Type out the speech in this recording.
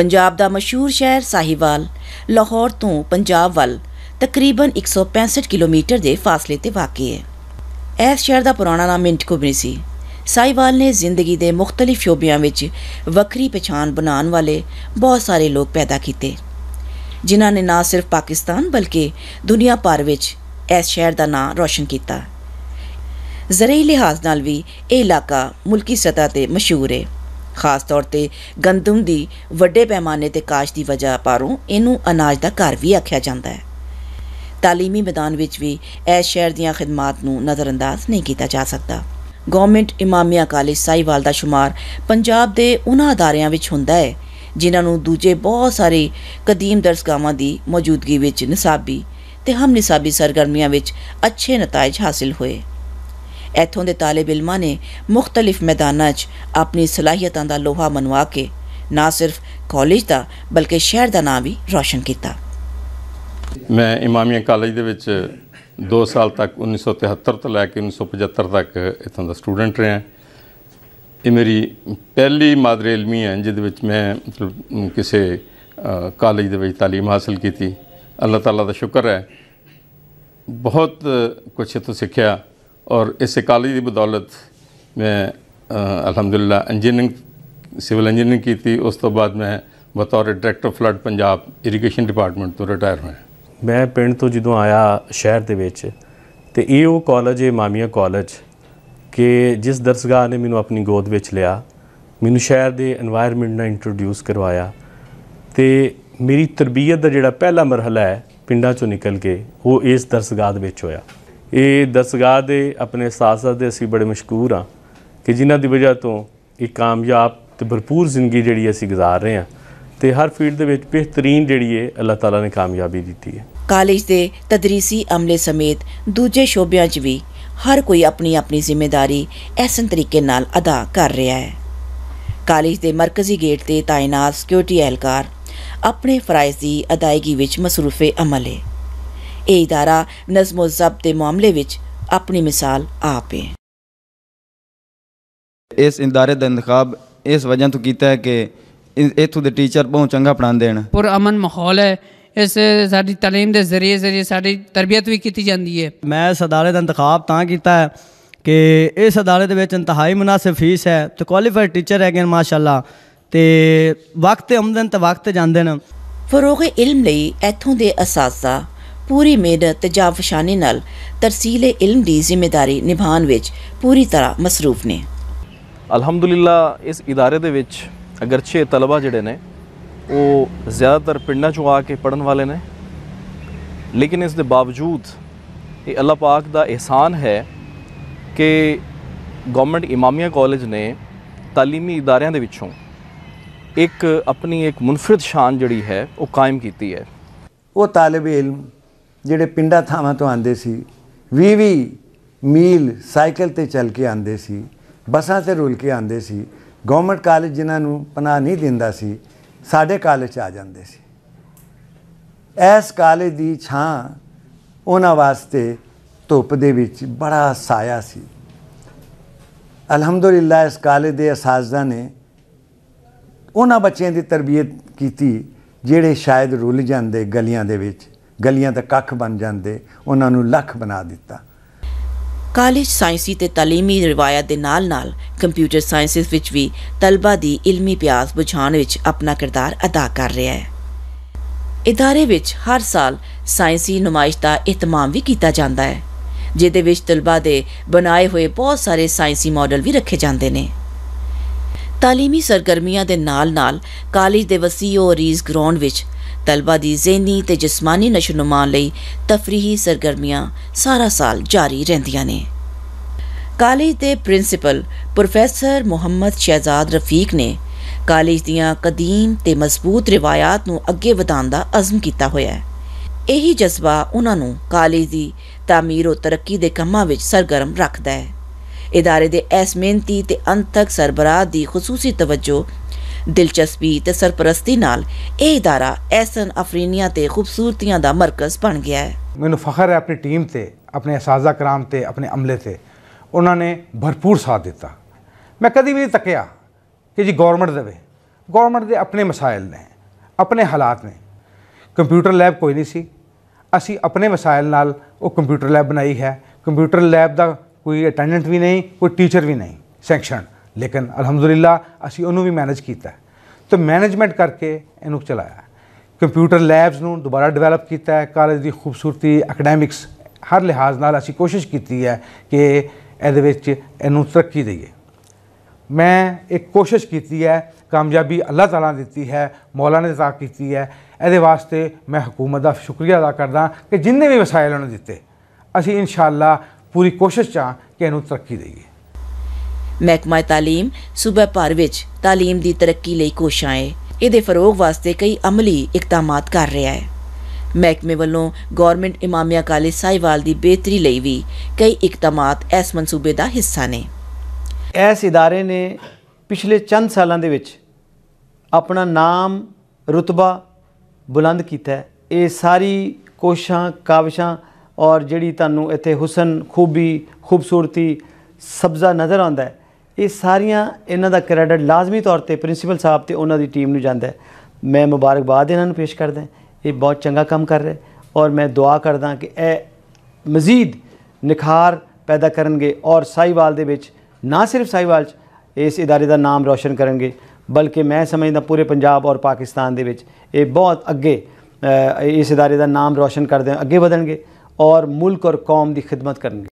ਪੰਜਾਬ ਦਾ ਮਸ਼ਹੂਰ ਸ਼ਹਿਰ ਸਾਹੀਵਾਲ ਲਾਹੌਰ ਤੋਂ ਪੰਜਾਬ ਵੱਲ ਤਕਰੀਬਨ 165 ਕਿਲੋਮੀਟਰ ਦੇ ਫਾਸਲੇ ਤੇ ਵਾਕਿਆ ਹੈ ਇਸ ਸ਼ਹਿਰ ਦਾ ਪੁਰਾਣਾ ਨਾਮ ਮਿੰਟਕੋਬਨੀ ਸੀ ਸਾਈਵਾਲ ਨੇ ਜ਼ਿੰਦਗੀ ਦੇ ਮੁxtਲਿਫ ਸ਼ੋਬਿਆਂ ਵਿੱਚ ਵੱਖਰੀ ਪਛਾਣ ਬਣਾਉਣ ਵਾਲੇ ਬਹੁਤ ਸਾਰੇ ਲੋਕ ਪੈਦਾ ਕੀਤੇ ਜਿਨ੍ਹਾਂ ਨੇ ਨਾ ਸਿਰਫ ਪਾਕਿਸਤਾਨ ਬਲਕਿ ਦੁਨੀਆ ਭਰ ਵਿੱਚ ਇਸ ਸ਼ਹਿਰ ਦਾ ਨਾਮ ਰੌਸ਼ਨ ਕੀਤਾ ਜ਼ਰਈ ਲਿਹਾਜ਼ ਨਾਲ ਵੀ ਇਹ ਇਲਾਕਾ ਮੁਲਕੀ ਸਤਾ ਤੇ ਮਸ਼ਹੂਰ ਹੈ ਖਾਸ ਤੌਰ ਤੇ ਗੰਦਮ ਦੀ ਵੱਡੇ ਪੈਮਾਨੇ ਤੇ ਕਾਸ਼ ਦੀ ਵਜ੍ਹਾ ਪਾਰੋਂ ਇਹਨੂੰ ਅਨਾਜ ਦਾ ਘਰ ਵੀ ਆਖਿਆ ਜਾਂਦਾ ਹੈ تعلیمی ਮੈਦਾਨ ਵਿੱਚ ਵੀ ਇਸ ਸ਼ਹਿਰ ਦੀਆਂ ਖਿਦਮਤਾਂ ਨੂੰ ਨਜ਼ਰਅੰਦਾਜ਼ ਨਹੀਂ ਕੀਤਾ ਜਾ ਸਕਦਾ ਗਵਰਨਮੈਂਟ ਇਮਾਮੀਆ ਕਾਲਜ ਸਾਈਵਾਲ ਦਾ شمار ਪੰਜਾਬ ਦੇ ਉਹਨਾਂ ਅਦਾਰਿਆਂ ਵਿੱਚ ਹੁੰਦਾ ਹੈ ਜਿਨ੍ਹਾਂ ਨੂੰ ਦੂਜੇ ਬਹੁਤ ਸਾਰੇ ਕਦੀਮ ਦਰਸਗਾਹਾਂ ਦੀ ਮੌਜੂਦਗੀ ਵਿੱਚ ਨਿਸਾਬੀ ਤੇ ਹਮ ਨਿਸਾਬੀ ਸਰਗਰਮੀਆਂ ਵਿੱਚ ਅੱਛੇ ਨਤੀਜੇ ਹਾਸਲ ਹੋਏ ਇੱਥੋਂ ਦੇ طالب ਇਲਮਾਂ ਨੇ ਮੁxtਲਿਫ ਮੈਦਾਨਾਂ 'ਚ ਆਪਣੀ ਸਲਾਹੀਅਤਾਂ ਦਾ ਲੋਹਾ ਮਨਵਾ ਕੇ ਨਾ ਸਿਰਫ ਕਾਲਜ ਦਾ ਬਲਕਿ ਸ਼ਹਿਰ ਦਾ ਨਾਮ ਵੀ ਰੌਸ਼ਨ ਕੀਤਾ ਮੈਂ ਇਮਾਮੀਆ ਕਾਲਜ ਦੇ ਵਿੱਚ 2 ਸਾਲ ਤੱਕ 1973 ਤੋਂ ਲੈ ਕੇ 1975 ਤੱਕ ਇਥੋਂ ਦਾ ਸਟੂਡੈਂਟ ਰਿਹਾ ਇਹ ਮੇਰੀ ਪਹਿਲੀ ਮਾਦਰੇ ਇਲਮੀ ਹੈ ਜਿਹਦੇ ਵਿੱਚ ਮੈਂ ਮਤਲਬ ਕਿਸੇ ਕਾਲਜ ਦੇ ਵਿੱਚ تعلیم ਹਾਸਲ ਕੀਤੀ ਅੱਲਾਹ ਤਾਲਾ ਦਾ ਸ਼ੁਕਰ ਹੈ ਬਹੁਤ ਕੁਝ ਇਥੋਂ ਸਿੱਖਿਆ ਔਰ ਇਸ ਕਾਲਜ ਦੀ ਬਦੌਲਤ ਮੈਂ ਅਲਹਮਦੁਲਿਲਾ ਇੰਜੀਨੀਅਰਿੰਗ ਸਿਵਲ ਇੰਜੀਨੀਅਰਿੰਗ ਕੀਤੀ ਉਸ ਤੋਂ ਬਾਅਦ ਮੈਂ ਬਤੌਰ director flood Punjab irrigation department ਤੋਂ ਰਿਟਾਇਰ ਹੋਇਆ ਮੈਂ ਪਿੰਡ ਤੋਂ ਜਦੋਂ ਆਇਆ ਸ਼ਹਿਰ ਦੇ ਵਿੱਚ ਤੇ ਇਹ ਉਹ ਕਾਲਜ ਹੈ ਮਾਮੀਆ ਕਾਲਜ ਕਿ ਜਿਸ ਦਰਸਗਾਹ ਨੇ ਮੈਨੂੰ ਆਪਣੀ ਗੋਦ ਵਿੱਚ ਲਿਆ ਮੈਨੂੰ ਸ਼ਹਿਰ ਦੇ এনवायरमेंट ਨਾਲ ਇੰਟਰੋਡਿਊਸ ਕਰਵਾਇਆ ਤੇ ਮੇਰੀ ਤਰਬੀਅਤ ਦਾ ਜਿਹੜਾ ਪਹਿਲਾ ਮਰਹਲਾ ਹੈ ਪਿੰਡਾਂ ਚੋਂ ਨਿਕਲ ਕੇ ਉਹ ਇਸ ਦਰਸਗਾਹ ਦੇ ਵਿੱਚ ਹੋਇਆ ਇਹ ਦਸਗਾਹ ਦੇ ਆਪਣੇ ਸਾਥ ਦੇ ਅਸੀਂ ਬੜੇ ਮਸ਼ਕੂਰ ਆ ਕਿ ਜਿਨ੍ਹਾਂ ਦੀ ਵਜ੍ਹਾ ਤੋਂ ਇੱਕ ਕਾਮਯਾਬ ਤੇ ਭਰਪੂਰ ਜ਼ਿੰਦਗੀ ਜਿਹੜੀ ਅਸੀਂ گزار ਰਹੇ ਆ ਤੇ ਹਰ ਫੀਲਡ ਦੇ ਵਿੱਚ ਬਿਹਤਰੀਨ ਜਿਹੜੀ ਹੈ ਅੱਲਾਹ ਤਾਲਾ ਨੇ ਕਾਮਯਾਬੀ ਦਿੱਤੀ ਹੈ ਕਾਲਜ ਦੇ ਤਦਰੀਸੀ ਅਮਲੇ ਸਮੇਤ ਦੂਜੇ ਸ਼ੋਬਿਆਂ 'ਚ ਵੀ ਹਰ ਕੋਈ ਆਪਣੀ ਆਪਣੀ ਜ਼ਿੰਮੇਵਾਰੀ ਐਸਨ ਤਰੀਕੇ ਨਾਲ ਅਦਾ ਕਰ ਰਿਹਾ ਹੈ ਕਾਲਜ ਦੇ ਮਰਕਜ਼ੀ ਗੇਟ ਤੇ ਤਾਇਨਾਤ ਸਿਕਿਉਰਿਟੀ ਅਹਿਲਕਾਰ ਆਪਣੇ ਫਰਜ਼ ਦੀ ਅਦਾਇਗੀ ਵਿੱਚ ਮਸਰੂਫੇ ਅਮਲੇ ਇਹ ਇਦਾਰਾ ਨਜ਼ਮੋ ਜ਼ਬਤ ਦੇ ਮਾਮਲੇ ਵਿੱਚ ਆਪਣੀ ਮਿਸਾਲ ਆਪ ਹੈ ਇਸ ਇਦਾਰੇ ਦਾ ਇੰਤਖਾਬ ਇਸ ਵਜ੍ਹਾ ਤੋਂ ਕੀਤਾ ਹੈ ਕਿ ਇੱਥੋਂ ਦੇ ਟੀਚਰ ਬਹੁਤ ਚੰਗਾ ਪੜਾਉਂਦੇ ਹਨ ਪਰ ਅਮਨ ਮਾਹੌਲ ਹੈ ਇਸ ਸਾਡੀ تعلیم ਦੇ ਜ਼ਰੀਏ ਜ਼ਰੀਏ ਸਾਡੀ ਤਰਬੀਅਤ ਵੀ ਕੀਤੀ ਜਾਂਦੀ ਹੈ ਮੈਂ ਇਸ ਅਦਾਰੇ ਦਾ ਇੰਤਖਾਬ ਤਾਂ ਕੀਤਾ ਹੈ ਕਿ ਇਸ ਅਦਾਰੇ ਦੇ ਵਿੱਚ ਇੰਤਹਾਈ ਮناسب ਫੀਸ ਹੈ ਤੇ ਕੁਆਲੀਫਾਈਡ ਟੀਚਰ ਹੈਗੇ ਨੇ ਮਾਸ਼ਾਅੱਲਾ ਤੇ ਵਕਤ ਆਮਦਨ ਤੇ ਵਕਤ ਜਾਂਦੇ ਨੇ ਫਰੋਗ ਇਲਮ ਲਈ ਇੱਥੋਂ ਦੇ ਅਸਾਸਾ ਪੂਰੀ ਮਿਹਨਤ ਤੇ ਜਾਫਸ਼ਾਨੀ ਨਾਲ ਤਰਸੀਲੇ ਇਲਮ ਦੀ ਜ਼ਿੰਮੇਵਾਰੀ ਨਿਭਾਉਣ ਵਿੱਚ ਪੂਰੀ ਤਰ੍ਹਾਂ ਮਸਰੂਫ ਨੇ ਅਲਹਮਦੁਲਿਲਾ ਇਸ ਇਦਾਰੇ ਦੇ ਵਿੱਚ ਅਗਰ ਅਗਰਚੇ ਤਲਬਾ ਜਿਹੜੇ ਨੇ ਉਹ ਜ਼ਿਆਦਾਤਰ ਪਿੰਡਾਂ ਚੋਂ ਆ ਕੇ ਪੜਨ ਵਾਲੇ ਨੇ ਲੇਕਿਨ ਇਸ ਦੇ ਬਾਵਜੂਦ ਇਹ ਅੱਲਾ ਪਾਕ ਦਾ ਇਹਸਾਨ ਹੈ ਕਿ ਗਵਰਨਮੈਂਟ ਇਮਾਮੀਆ ਕਾਲਜ ਨੇ تعلیمی ਇਦਾਰਿਆਂ ਦੇ ਵਿੱਚੋਂ ਇੱਕ ਆਪਣੀ ਇੱਕ ਮੁਨਫਰਦ ਸ਼ਾਨ ਜਿਹੜੀ ਹੈ ਉਹ ਕਾਇਮ ਕੀਤੀ ਹੈ ਉਹ ਤਾਲਬ ਇਲਮ ਜਿਹੜੇ ਪਿੰਡਾਂ ਥਾਵਾਂ ਤੋਂ ਆਉਂਦੇ ਸੀ 20 20 ਮੀਲ ਸਾਈਕਲ ਤੇ ਚੱਲ ਕੇ ਆਉਂਦੇ ਸੀ ਬੱਸਾਂ ਤੇ ਰੁਲ ਕੇ ਆਉਂਦੇ ਸੀ ਗਵਰਨਮੈਂਟ ਕਾਲਜ ਜਿਨ੍ਹਾਂ ਨੂੰ ਪਨਾ ਨਹੀਂ ਦਿੰਦਾ ਸੀ ਸਾਡੇ ਕਾਲਜ ਆ ਜਾਂਦੇ ਸੀ ਇਸ ਕਾਲਜ ਦੀ ਛਾਂ ਉਹਨਾਂ ਵਾਸਤੇ ਧੁੱਪ ਦੇ ਵਿੱਚ ਬੜਾ ਸਾਇਆ ਸੀ ਅਲਹਮਦੁਲਿਲਾ ਇਸ ਕਾਲਜ ਦੇ ਅਸਾਜ਼ਾ ਨੇ ਉਹਨਾਂ ਬੱਚਿਆਂ ਦੀ ਤਰਬੀਅਤ ਕੀਤੀ ਜਿਹੜੇ ਸ਼ਾਇਦ ਰੁੱਲ ਜਾਂਦੇ ਗਲੀਆਂ ਦੇ ਵਿੱਚ ਗਲੀਆਂ ਦਾ ਕੱਖ ਬਣ ਜਾਂਦੇ ਉਹਨਾਂ ਨੂੰ ਲੱਖ ਬਣਾ ਦਿੱਤਾ ਕਾਲਜ ਸਾਇੰਸੀ ਤੇ تعلیمی ਰਵਾਇਤ ਦੇ ਨਾਲ-ਨਾਲ ਕੰਪਿਊਟਰ ਸਾਇੰਸਸ ਵਿੱਚ ਵੀ ਤਲਬਾ ਦੀ ਇਲਮੀ ਪਿਆਸ ਬੁਝਾਉਣ ਵਿੱਚ ਆਪਣਾ ਕਿਰਦਾਰ ਅਦਾ ਕਰ ਰਿਹਾ ਹੈ ਇਦਾਰੇ ਵਿੱਚ ਹਰ ਸਾਲ ਸਾਇੰਸੀ ਨੁਮਾਇਸ਼ ਦਾ ਇਤਮਾਮ ਵੀ ਕੀਤਾ ਜਾਂਦਾ ਹੈ ਜਿਹਦੇ ਵਿੱਚ ਤਲਬਾ ਦੇ ਬਣਾਏ ਹੋਏ ਬਹੁਤ ਸਾਰੇ ਸਾਇੰਸੀ ਮਾਡਲ ਵੀ ਰੱਖੇ ਜਾਂਦੇ ਨੇ تعلیمی ਸਰਗਰਮੀਆਂ ਦੇ ਨਾਲ-ਨਾਲ ਕਾਲਜ ਦੇ ਵਸੀਓ ਰੀਜ਼ ਗਰਾਊਂਡ ਵਿੱਚ ਤਲਬਾ ਦੀ ਜ਼ਿਹਨੀ ਤੇ ਜਿਸਮਾਨੀ ਨਸ਼ਨੁਮਾ ਲਈ ਤਫਰੀਹੀ ਸਰਗਰਮੀਆਂ ਸਾਰਾ ਸਾਲ ਜਾਰੀ ਰਹਿੰਦੀਆਂ ਨੇ ਕਾਲਜ ਦੇ ਪ੍ਰਿੰਸੀਪਲ ਪ੍ਰੋਫੈਸਰ ਮੁਹੰਮਦ ਸ਼ਹਿਜ਼ਾਦ ਰਫੀਕ ਨੇ ਕਾਲਜ ਦੀਆਂ ਕਦੀਮ ਤੇ ਮਜ਼ਬੂਤ ਰਿਵਾਇਤਾਂ ਨੂੰ ਅੱਗੇ ਵਧਾਉਣ ਦਾ ਅਜ਼ਮ ਕੀਤਾ ਹੋਇਆ ਹੈ ਇਹੀ ਜਜ਼ਬਾ ਉਹਨਾਂ ਨੂੰ ਕਾਲਜ ਦੀ ਤਾਮੀਰ ਤੇ ਤਰੱਕੀ ਦੇ ਕੰਮਾਂ ਵਿੱਚ ਸਰਗਰਮ ਰੱਖਦਾ ਹੈ ادارے ਦੇ ਇਸ ਮਿਹਨਤੀ ਤੇ ਅੰਤਕ ਸਰਬਰਾਹ ਦੀ ਖਸੂਸੀ ਤਵੱਜੋ ਦਿਲਚਸਪੀ ਤੇ ਸਰਪ੍ਰਸਤੀ ਨਾਲ ਇਹ ਇਦਾਰਾ ਐਸਨ ਅਫਰੀਨੀਆਂ ਤੇ ਖੂਬਸੂਰਤੀਆਂ ਦਾ ਮਰਕਜ਼ ਬਣ ਗਿਆ ਹੈ ਮੈਨੂੰ ਫਖਰ ਹੈ ਆਪਣੀ ਟੀਮ ਤੇ ਆਪਣੇ ਅਸਾਜ਼ਾ ਕਰਾਮ ਤੇ ਆਪਣੇ ਅਮਲੇ ਤੇ ਉਹਨਾਂ ਨੇ ਭਰਪੂਰ ਸਾਥ ਦਿੱਤਾ ਮੈਂ ਕਦੀ ਵੀ ਨਹੀਂ ਤੱਕਿਆ ਕਿ ਜੀ ਗਵਰਨਮੈਂਟ ਦੇਵੇ ਗਵਰਨਮੈਂਟ ਦੇ ਆਪਣੇ ਮਸਾਇਲ ਨੇ ਆਪਣੇ ਹਾਲਾਤ ਨੇ ਕੰਪਿਊਟਰ ਲੈਬ ਕੋਈ ਨਹੀਂ ਸੀ ਅਸੀਂ ਆਪਣੇ ਮਸਾਇਲ ਨਾਲ ਉਹ ਕੰਪਿਊਟਰ ਲੈਬ ਬਣਾਈ ਹੈ ਕੰਪਿਊਟਰ ਲੈਬ ਦਾ ਕੋਈ ਅਟੈਂਡੈਂਟ ਵੀ ਨਹੀਂ ਕੋਈ ਟੀਚਰ ਵੀ ਨਹੀਂ ਸੈਂਕਸ਼ਨ ਲੇਕਿਨ ਅਲਹਮਦੁਲਿਲਾ ਅਸੀਂ ਉਹਨੂੰ ਵੀ ਮੈਨੇਜ ਕੀਤਾ ਤੇ ਮੈਨੇਜਮੈਂਟ ਕਰਕੇ ਇਹਨੂੰ ਚਲਾਇਆ ਕੰਪਿਊਟਰ ਲੈਬਸ ਨੂੰ ਦੁਬਾਰਾ ਡਿਵੈਲਪ ਕੀਤਾ ਹੈ ਕਾਲਜ ਦੀ ਖੂਬਸੂਰਤੀ ਅਕੈਡੈਮਿਕਸ ਹਰ ਲਿਹਾਜ਼ ਨਾਲ ਅਸੀਂ ਕੋਸ਼ਿਸ਼ ਕੀਤੀ ਹੈ ਕਿ ਇਹਦੇ ਵਿੱਚ ਇਹਨੂੰ ਤਰੱਕੀ ਦਈਏ ਮੈਂ ਇੱਕ ਕੋਸ਼ਿਸ਼ ਕੀਤੀ ਹੈ ਕਾਮਯਾਬੀ ਅੱਲਾਹ ਤਾਲਾ ਦਿੱਤੀ ਹੈ ਮੌਲਾ ਨੇ ਤਾ ਕੀਤੀ ਹੈ ਇਹਦੇ ਵਾਸਤੇ ਮੈਂ ਹਕੂਮਤ ਦਾ ਸ਼ੁਕਰੀਆ ਅਦਾ ਕਰਦਾ ਕਿ ਜਿੰਨੇ ਵੀ ਵਸਾਇਲ ਉਹਨਾਂ ਦਿੱਤੇ ਅਸੀਂ ਇਨਸ਼ਾਅੱਲਾ ਪੂਰੀ ਕੋਸ਼ਿਸ਼ ਚਾਂ ਕਿ ਇਹਨੂੰ ਤਰੱਕੀ ਦਈਏ ਮਹਿਕਮਾ تعلیم ਸੂਬਾ ਭਰ ਵਿੱਚ تعلیم ਦੀ ਤਰੱਕੀ ਲਈ ਕੋਸ਼ਾਂ ਹੈ ਇਹਦੇ ਫਰੋਗ ਵਾਸਤੇ ਕਈ ਅਮਲੀ ਇਕਤਾਮਾਤ ਕਰ ਰਿਹਾ ਹੈ ਮਹਿਕਮੇ ਵੱਲੋਂ ਗਵਰਨਮੈਂਟ ਇਮਾਮੀਆ ਕਾਲਜ ਸਾਈਵਾਲ ਦੀ ਬਿਹਤਰੀ ਲਈ ਵੀ ਕਈ ਇਕਤਾਮਾਤ ਇਸ ਮਨਸੂਬੇ ਦਾ ਹਿੱਸਾ ਨੇ ਇਸ ادارے ਨੇ ਪਿਛਲੇ ਚੰਦ ਸਾਲਾਂ ਦੇ ਵਿੱਚ ਆਪਣਾ ਨਾਮ ਰਤਬਾ ਬੁਲੰਦ ਕੀਤਾ ਹੈ ਇਹ ਸਾਰੀ ਕੋਸ਼ਾਂ ਕਾਵਿਸ਼ਾਂ ਔਰ ਜਿਹੜੀ ਤੁਹਾਨੂੰ ਇੱਥੇ ਹੁਸਨ ਖੂਬੀ ਖੂਬਸੂਰਤੀ ਸਬਜ਼ਾ ਨਜ਼ਰ ਆਉਂਦਾ ਹੈ ਇਹ ਸਾਰੀਆਂ ਇਹਨਾਂ ਦਾ ਕ੍ਰੈਡਿਟ ਲਾਜ਼ਮੀ ਤੌਰ ਤੇ ਪ੍ਰਿੰਸੀਪਲ ਸਾਹਿਬ ਤੇ ਉਹਨਾਂ ਦੀ ਟੀਮ ਨੂੰ ਜਾਂਦਾ ਹੈ ਮੈਂ ਮੁਬਾਰਕਬਾਦ ਇਹਨਾਂ ਨੂੰ ਪੇਸ਼ ਕਰਦਾ ਇਹ ਬਹੁਤ ਚੰਗਾ ਕੰਮ ਕਰ ਰਹੇ ਔਰ ਮੈਂ ਦੁਆ ਕਰਦਾ ਕਿ ਇਹ ਮਜ਼ੀਦ ਨਿਖਾਰ ਪੈਦਾ ਕਰਨਗੇ ਔਰ ਸਾਈਵਾਲ ਦੇ ਵਿੱਚ ਨਾ ਸਿਰਫ ਸਾਈਵਾਲ ਚ ਇਸ ادارے ਦਾ ਨਾਮ ਰੋਸ਼ਨ ਕਰਨਗੇ ਬਲਕਿ ਮੈਂ ਸਮਝਦਾ ਪੂਰੇ ਪੰਜਾਬ ਔਰ ਪਾਕਿਸਤਾਨ ਦੇ ਵਿੱਚ ਇਹ ਬਹੁਤ ਅੱਗੇ ਇਸ ادارے ਦਾ ਨਾਮ ਰੋਸ਼ਨ ਕਰਦੇ ਅੱਗੇ ਵਧਣਗੇ ਔਰ ਮੁਲਕ ਔਰ ਕੌਮ ਦੀ ਖਿਦਮਤ ਕਰਨਗੇ